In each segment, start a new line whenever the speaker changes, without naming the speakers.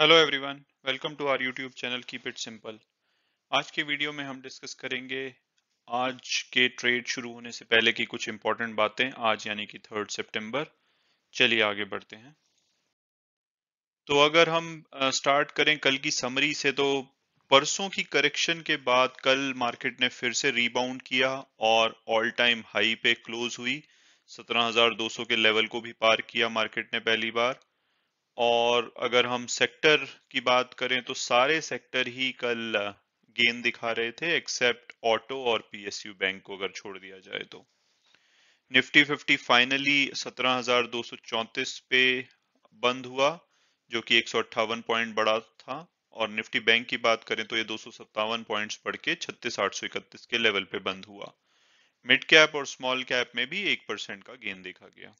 hello everyone welcome to our YouTube channel keep it simple आज के video में हम डिस्कस करेंगे आज के ट्रेड शुरू होने से पहले की कुछ इंपॉर्टेंट बातें आज यानी कि थर्ड सितंबर चलिए आगे बढ़ते हैं तो अगर हम स्टार्ट करें कल की समरी से तो परसों की करेक्शन के बाद कल मार्केट ने फिर से रीबाउंड किया और ऑल टाइम हाई पे क्लोज हुई 17,200 के लेवल को भी पार किया मार्केट ने पहली बार और अगर हम सेक्टर की बात करें तो सारे सेक्टर ही कल गेन दिखा रहे थे एक्सेप्ट ऑटो और पीएसयू बैंक को अगर छोड़ दिया जाए तो निफ्टी फिफ्टी फाइनली 17,234 पे बंद हुआ जो कि एक पॉइंट बड़ा था और निफ्टी बैंक की बात करें तो ये दो पॉइंट्स बढ़ के छत्तीस के लेवल पे बंद हुआ मिड कैप और स्मॉल कैप में भी एक परसेंट का गेन देखा गया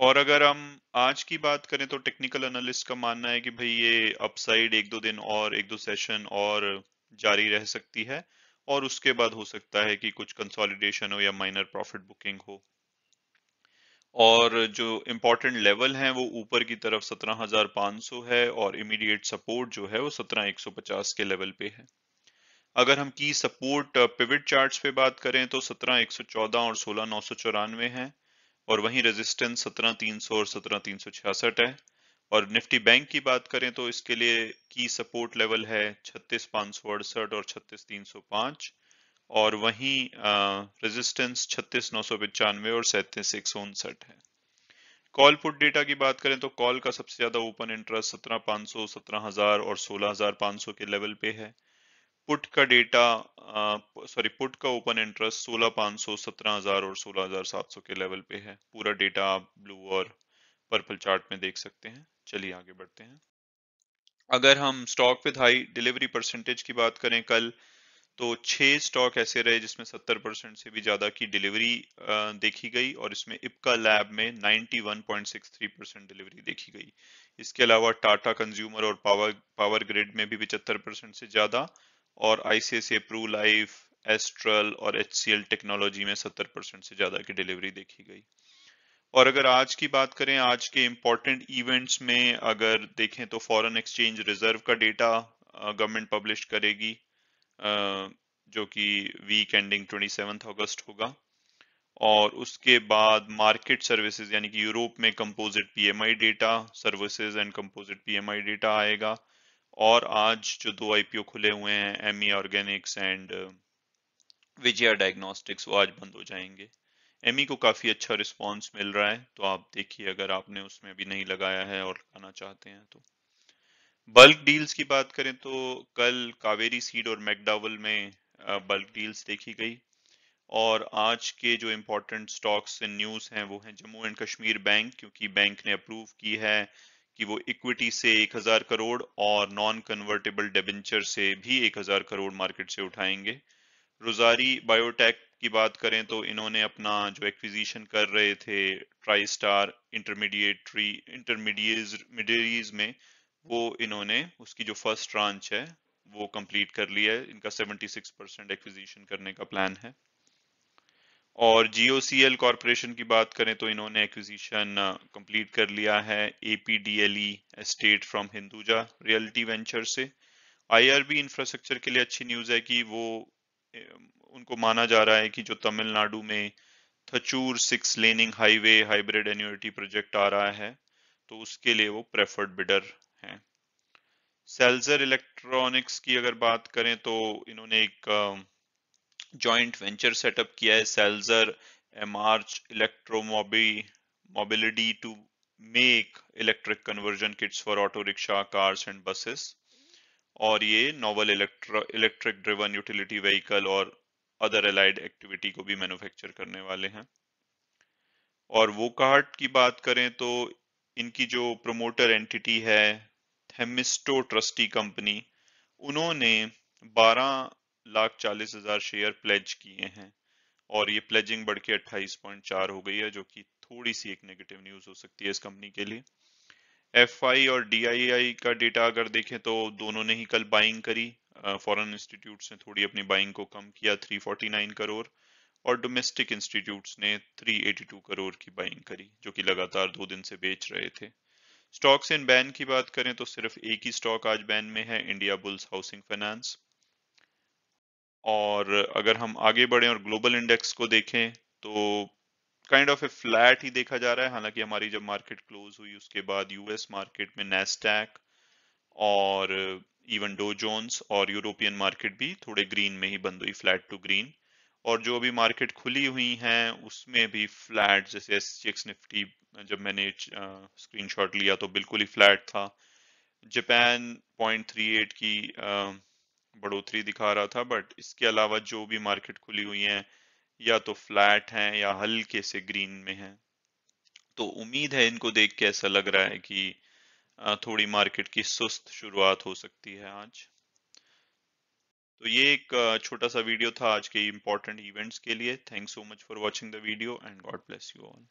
और अगर हम आज की बात करें तो टेक्निकल एनालिस्ट का मानना है कि भाई ये अपसाइड एक दो दिन और एक दो सेशन और जारी रह सकती है और उसके बाद हो सकता है कि कुछ कंसोलिडेशन हो या माइनर प्रॉफिट बुकिंग हो और जो इम्पोर्टेंट लेवल हैं वो ऊपर की तरफ 17,500 है और इमीडिएट सपोर्ट जो है वो 17,150 के लेवल पे है अगर हम की सपोर्ट पिविट चार्ट्स पे बात करें तो 17,114 और सोलह नौ चौरानवे है और वहीं रेजिस्टेंस सत्रह तीन सौ और सत्रह तीन सौ छियासठ है और निफ्टी बैंक की बात करें तो इसके लिए की सपोर्ट लेवल है छत्तीस सौ अड़सठ और छत्तीस तीन सौ पांच और वहीं रेजिस्टेंस छत्तीस नौ सौ पचानवे और सैंतीस एक सौ उनसठ है कॉल पुट डेटा की बात करें तो कॉल का सबसे ज्यादा ओपन इंटरेस्ट सत्रह पांच सौ सत्रह हजार और सोलह हजार पांच सौ के लेवल पे है पुट का डेटा सॉरी पुट का ओपन इंटरेस्ट सोलह पांच सौ सत्रह हजार और सोलह हजार सात सौ के लेवल पे है पूरा डेटा आप ब्लू और पर्पल चार्ट में देख सकते हैं चलिए आगे बढ़ते हैं अगर हम stock with high delivery percentage की बात करें कल तो छह स्टॉक ऐसे रहे जिसमें 70 परसेंट से भी ज्यादा की डिलीवरी देखी गई और इसमें इपका लैब में 91.63 परसेंट डिलीवरी देखी गई इसके अलावा टाटा कंज्यूमर और पावर पावर ग्रिड में भी पिछहत्तर परसेंट से ज्यादा और आईसीआईसी प्रू लाइफ एस्ट्रल और एच टेक्नोलॉजी में 70 परसेंट से ज़्यादा की डिलीवरी देखी गई और अगर आज की बात करें आज के इम्पोर्टेंट इवेंट्स में अगर देखें तो फॉरेन एक्सचेंज रिजर्व का डेटा गवर्नमेंट पब्लिश करेगी जो कि वीक एंडिंग 27 अगस्त होगा और उसके बाद मार्केट सर्विसेज यानी कि यूरोप में composite PMI data services and composite PMI data आएगा और आज जो दो आईपीओ खुले हुए हैं Ami Organics and Vijaya Diagnostics वो आज बंद हो जाएंगे एम e को काफ़ी अच्छा रिस्पॉन्स मिल रहा है तो आप देखिए अगर आपने उसमें अभी नहीं लगाया है और लगाना चाहते हैं तो बल्क डील्स की बात करें तो कल कावेरी सीड और मैकडावल में बल्क uh, डील्स देखी गई और आज के जो इम्पोर्टेंट स्टॉक्स एंड न्यूज़ हैं वो हैं जम्मू एंड कश्मीर बैंक क्योंकि बैंक ने अप्रूव की है कि वो इक्विटी से एक हजार करोड़ और नॉन कन्वर्टेबल डेबेंचर से भी एक हजार करोड़ मार्केट से उठाएंगे रोजारी बायोटेक की बात करें तो इन्होंने अपना जो एक्विजिशन कर रहे थे ट्राई स्टार इंटरमीडिएटरी इंटरमीडिएज में वो इन्होंने उसकी जो फर्स्ट ट्रांच है वो कंप्लीट कर लिया है इनका 76 परसेंट एक्विजिशन करने का प्लान है और जियो सी एल कॉरपोरेशन की बात करें तो इन्होंने एक्विजिशन कंप्लीट uh, कर लिया है एपीडीएलई estate from Hinduja Realty Venture से आईआरबी इंफ्रास्ट्रक्चर के लिए अच्छी न्यूज़ है कि वो um, उनको माना जा रहा है कि जो तमिलनाडु में Thachur six laning highway hybrid annuity project आ रहा है तो उसके लिए वो प्रेफर्ड बिडर हैं सेल्जर इलेक्ट्रॉनिक्स की अगर बात करें तो इन्होंने एक um, जॉइंट वेंचर सेटअप किया है Salzer eMarch electro mobility to make electric conversion kits for auto rickshaw cars and buses और ये novel electric driven utility vehicle और अदर एलाइड एक्टिविटी को भी मैन्युफैक्चर करने वाले हैं और वो कार्ट की बात करें तो इनकी जो प्रमोटर एंटिटी है थेमिस्टो ट्रस्टी कंपनी उन्होंने लाख चालीस हजार शेयर प्लेज किए हैं और ये प्लेजिंग बढ़ के पॉइंट चार हो गई है जो कि थोड़ी सी एक नेगेटिव न्यूज हो सकती है इस कंपनी के लिए एफ और डी का डेटा अगर देखें तो दोनों ने ही कल बाइंग करी फॉरन इंस्टीट्यूट ने थोड़ी अपनी बाइंग को कम किया 349 करोड़ और डोमेस्टिक इंस्टीट्यूट ने 382 करोड़ की बाइंग करी जो कि लगातार दो दिन से बेच रहे थे स्टॉक्स इन बैन की बात करें तो सिर्फ एक ही स्टॉक आज बैन में है इंडिया बुल्स हाउसिंग फाइनेंस और अगर हम आगे बढ़े और ग्लोबल इंडेक्स को देखें तो काइंड ऑफ ए फ्लैट ही देखा जा रहा है हालांकि हमारी जब मार्केट क्लोज हुई उसके बाद यूएस मार्केट में नेस्टैक और इवन डो जोन्स और यूरोपियन मार्केट भी थोड़े ग्रीन में ही बंद हुई फ्लैट टू ग्रीन और जो अभी मार्केट खुली हुई हैं उसमें भी फ्लैट जैसे एस निफ्टी जब मैंने स्क्रीनशॉट लिया तो बिल्कुल ही फ्लैट था जापान 0.38 की बढ़ोतरी दिखा रहा था बट इसके अलावा जो भी मार्केट खुली हुई है या तो फ्लैट हैं या हल्के से ग्रीन में हैं तो उम्मीद है इनको देख के ऐसा लग रहा है कि थोड़ी मार्केट की सुस्त शुरुआत हो सकती है आज तो ये एक छोटा सा वीडियो था आज के इम्पोर्टेंट इवेंट्स के लिए thanks so much for watching the video and God bless you all